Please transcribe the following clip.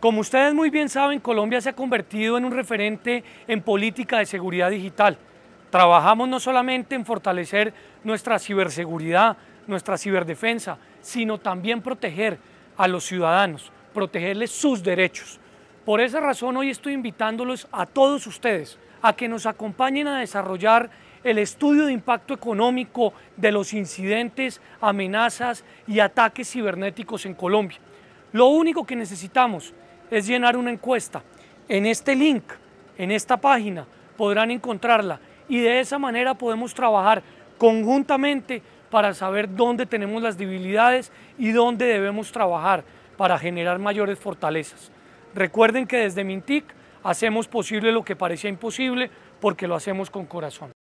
Como ustedes muy bien saben, Colombia se ha convertido en un referente en política de seguridad digital. Trabajamos no solamente en fortalecer nuestra ciberseguridad, nuestra ciberdefensa, sino también proteger a los ciudadanos, protegerles sus derechos. Por esa razón hoy estoy invitándolos a todos ustedes a que nos acompañen a desarrollar el estudio de impacto económico de los incidentes, amenazas y ataques cibernéticos en Colombia. Lo único que necesitamos es llenar una encuesta. En este link, en esta página, podrán encontrarla y de esa manera podemos trabajar conjuntamente para saber dónde tenemos las debilidades y dónde debemos trabajar para generar mayores fortalezas. Recuerden que desde Mintic hacemos posible lo que parecía imposible porque lo hacemos con corazón.